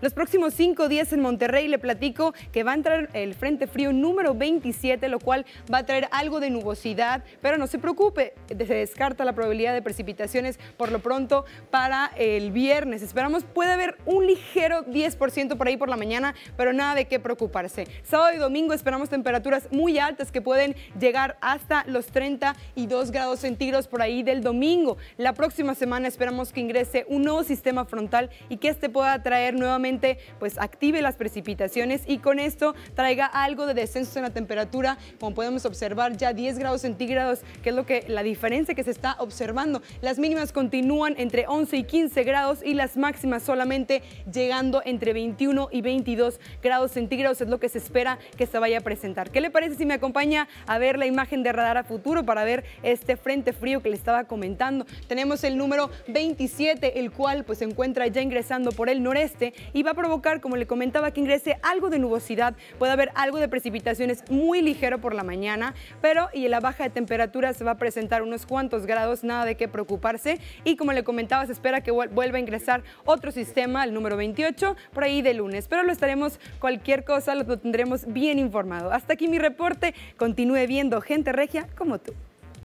Los próximos cinco días en Monterrey le platico que va a entrar el Frente Frío número 27, lo cual va a traer algo de nubosidad, pero no se preocupe, se descarta la probabilidad de precipitaciones por lo pronto para el viernes. Esperamos puede haber un ligero 10% por ahí por la mañana, pero nada de qué preocuparse. Sábado y domingo esperamos temperaturas muy altas que pueden llegar hasta los 32 grados centígrados por ahí del domingo. La próxima semana esperamos que ingrese un nuevo sistema frontal y que este pueda traer nuevamente pues active las precipitaciones y con esto traiga algo de descenso en la temperatura, como podemos observar ya 10 grados centígrados, que es lo que la diferencia que se está observando. Las mínimas continúan entre 11 y 15 grados y las máximas solamente llegando entre 21 y 22 grados centígrados, es lo que se espera que se vaya a presentar. ¿Qué le parece si me acompaña a ver la imagen de radar a futuro para ver este frente frío que le estaba comentando? Tenemos el número 27, el cual pues se encuentra ya ingresando por el noreste y va a provocar, como le comentaba, que ingrese algo de nubosidad, puede haber algo de precipitaciones muy ligero por la mañana, pero y en la baja de temperatura se va a presentar unos cuantos grados, nada de qué preocuparse y como le comentaba, se espera que vuelva a ingresar otro sistema, el número 28, por ahí de lunes, pero lo estaremos, cualquier cosa lo tendremos bien informado. Hasta aquí mi reporte, continúe viendo Gente Regia como tú.